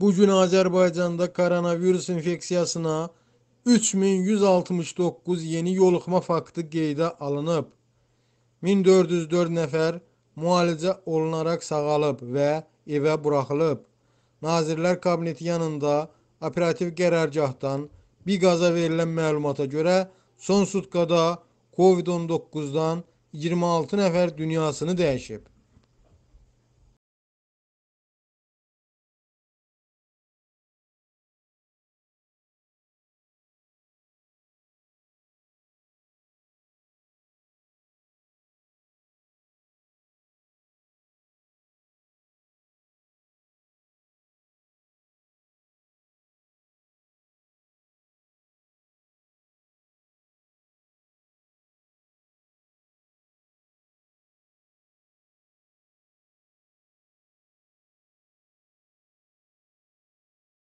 Bugün Azerbaycan'da koronavirüs infeksiyasına 3169 yeni yoluxma faktı qeydə alınıb. 1404 nəfər müalicə olunaraq sağalıb və evə buraxılıb. Nazirlər Kabineti yanında operativ qərargahdan bir qaza verilən məlumata görə son sutkada covid 19dan 26 nəfər dünyasını dəyişib.